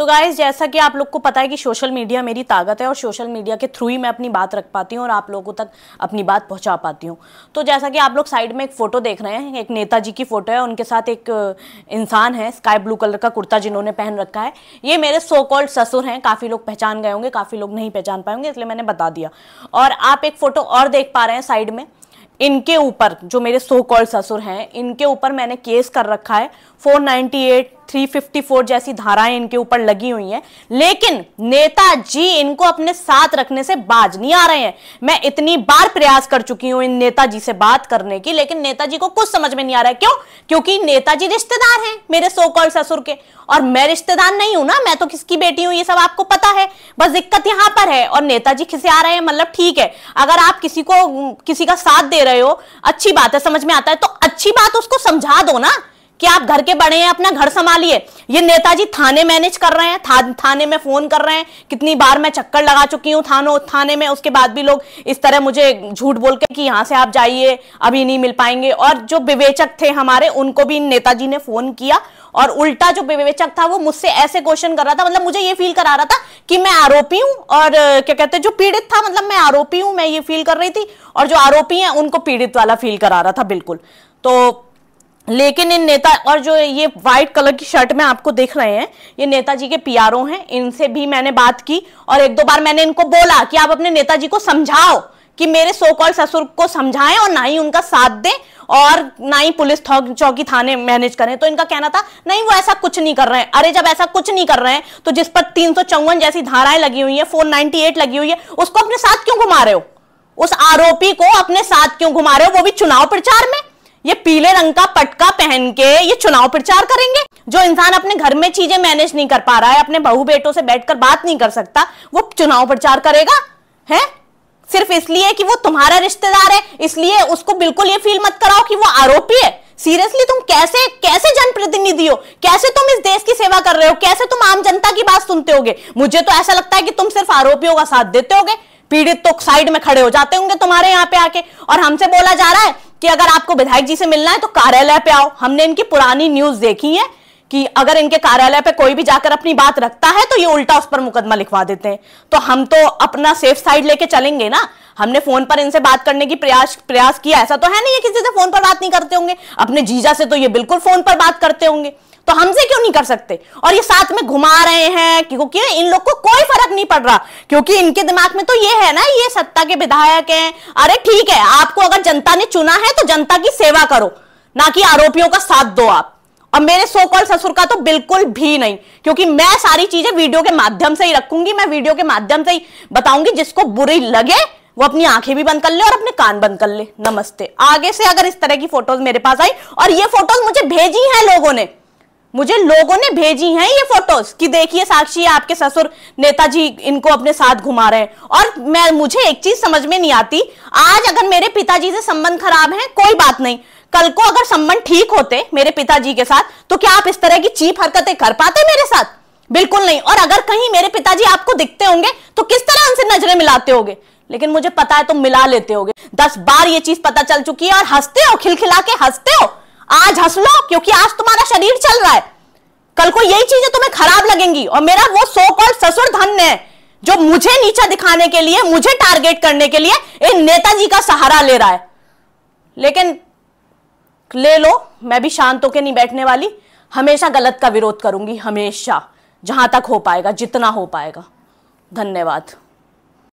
तो गाइज जैसा कि आप लोग को पता है कि सोशल मीडिया मेरी ताकत है और सोशल मीडिया के थ्रू ही मैं अपनी बात रख पाती हूँ और आप लोगों तक अपनी बात पहुँचा पाती हूँ तो जैसा कि आप लोग साइड में एक फ़ोटो देख रहे हैं एक नेताजी की फ़ोटो है उनके साथ एक इंसान है स्काई ब्लू कलर का कुर्ता जिन्होंने पहन रखा है ये मेरे सो कॉल्ड ससुर हैं काफ़ी लोग पहचान गए होंगे काफ़ी लोग नहीं पहचान पाएंगे इसलिए मैंने बता दिया और आप एक फ़ोटो और देख पा रहे हैं साइड में इनके ऊपर जो मेरे सो कॉल्ड ससुर हैं इनके ऊपर मैंने केस कर रखा है फोर नाइन्टी एट 354 जैसी धाराएं इनके ऊपर लगी हुई हैं लेकिन नेताजी इनको अपने साथ रखने से बाज नहीं आ रहे हैं मैं इतनी बार प्रयास कर चुकी हूं इन नेताजी से बात करने की लेकिन नेताजी को कुछ समझ में नहीं आ रहा है क्यों क्योंकि नेताजी रिश्तेदार हैं मेरे सोकॉल ससुर के और मैं रिश्तेदार नहीं हूं ना मैं तो किसकी बेटी हूं ये सब आपको पता है बस दिक्कत यहां पर है और नेताजी किसे आ रहे हैं मतलब ठीक है अगर आप किसी को किसी का साथ दे रहे हो अच्छी बात है समझ में आता है तो अच्छी बात उसको समझा दो ना कि आप घर के बड़े हैं अपना घर संभालिए ये नेताजी थाने मैनेज कर रहे हैं था, थाने में फोन कर रहे हैं कितनी बार मैं चक्कर लगा चुकी हूँ थानों थाने में उसके बाद भी लोग इस तरह मुझे झूठ बोल के कि यहाँ से आप जाइए अभी नहीं मिल पाएंगे और जो विवेचक थे हमारे उनको भी नेताजी ने फोन किया और उल्टा जो विवेचक था वो मुझसे ऐसे क्वेश्चन कर रहा था मतलब मुझे ये फील करा रहा था कि मैं आरोपी हूँ और क्या कहते हैं जो पीड़ित था मतलब मैं आरोपी हूँ मैं ये फील कर रही थी और जो आरोपी हैं उनको पीड़ित वाला फील करा रहा था बिल्कुल तो लेकिन इन नेता और जो ये व्हाइट कलर की शर्ट में आपको देख रहे हैं ये नेताजी के पीआरओ हैं इनसे भी मैंने बात की और एक दो बार मैंने इनको बोला कि आप अपने नेताजी को समझाओ कि मेरे सो कॉल ससुर को समझाएं और ना ही उनका साथ दें और ना ही पुलिस चौकी थाने मैनेज करें तो इनका कहना था नहीं वो ऐसा कुछ नहीं कर रहे हैं अरे जब ऐसा कुछ नहीं कर रहे हैं तो जिस पर तीन जैसी धाराएं लगी हुई है फोर लगी हुई है उसको अपने साथ क्यों घुमा रहे हो उस आरोपी को अपने साथ क्यों घुमा रहे हो वो भी चुनाव प्रचार में ये पीले रंग का पटका पहन के ये चुनाव प्रचार करेंगे जो इंसान अपने घर में चीजें मैनेज नहीं कर पा रहा है अपने बहु बेटों से बैठकर बात नहीं कर सकता वो चुनाव प्रचार करेगा है सिर्फ इसलिए कि वो तुम्हारा रिश्तेदार है इसलिए उसको बिल्कुल ये फील मत कराओ कि वो आरोपी है सीरियसली तुम कैसे कैसे जनप्रतिनिधि हो कैसे तुम इस देश की सेवा कर रहे हो कैसे तुम आम जनता की बात सुनते होगे मुझे तो ऐसा लगता है कि तुम सिर्फ आरोपियों का साथ देते होगे पीड़ित तो साइड में खड़े हो जाते होंगे तुम्हारे यहाँ पे आके और हमसे बोला जा रहा है कि अगर आपको विधायक जी से मिलना है तो कार्यालय पे आओ हमने इनकी पुरानी न्यूज देखी है कि अगर इनके कार्यालय पे कोई भी जाकर अपनी बात रखता है तो ये उल्टा उस पर मुकदमा लिखवा देते हैं तो हम तो अपना सेफ साइड लेके चलेंगे ना हमने फोन पर इनसे बात करने की प्रयास प्रयास किया ऐसा तो है नहीं ये किसी से फोन पर बात नहीं करते होंगे अपने जीजा से तो ये बिल्कुल फोन पर बात करते होंगे तो हमसे क्यों नहीं कर सकते और ये साथ में घुमा रहे हैं क्योंकि इन लोग को कोई फर्क नहीं पड़ रहा क्योंकि इनके दिमाग में तो ये है ना ये सत्ता के विधायक हैं अरे ठीक है आपको अगर जनता ने चुना है तो जनता की सेवा करो ना कि आरोपियों का साथ दो आप और मेरे सो कॉल ससुर का तो बिल्कुल भी नहीं क्योंकि मैं सारी चीजें वीडियो के माध्यम से ही रखूंगी मैं वीडियो के माध्यम से ही बताऊंगी जिसको बुरी लगे वो अपनी आंखें भी बंद कर ले और अपने कान बंद कर ले नमस्ते आगे से अगर इस तरह की फोटोज मेरे पास आई और ये फोटोज मुझे भेजी हैं लोगों ने मुझे लोगों ने भेजी हैं ये फोटोज कि देखिए साक्षी आपके ससुर नेताजी इनको अपने साथ घुमा रहे हैं और मैं मुझे एक चीज समझ में नहीं आती आज अगर मेरे पिताजी से संबंध खराब है कोई बात नहीं कल को अगर संबंध ठीक होते मेरे पिताजी के साथ तो क्या आप इस तरह की चीप हरकतें कर पाते मेरे साथ बिल्कुल नहीं और अगर कहीं मेरे पिताजी आपको दिखते होंगे तो किस तरह उनसे नजरें मिलाते होगे लेकिन मुझे पता है तुम तो मिला लेते होगे दस बार ये चीज पता चल चुकी है और हंसते हो खिलखिला के हंसते हो आज हंस लो क्योंकि आज तुम्हारा शरीर चल रहा है कल को यही चीजें तुम्हें खराब लगेंगी और मेरा वो सो कॉल ससुर धन है जो मुझे नीचा दिखाने के लिए मुझे टारगेट करने के लिए इन नेताजी का सहारा ले रहा है लेकिन ले लो मैं भी शांत होकर नहीं बैठने वाली हमेशा गलत का विरोध करूंगी हमेशा जहां तक हो पाएगा जितना हो पाएगा धन्यवाद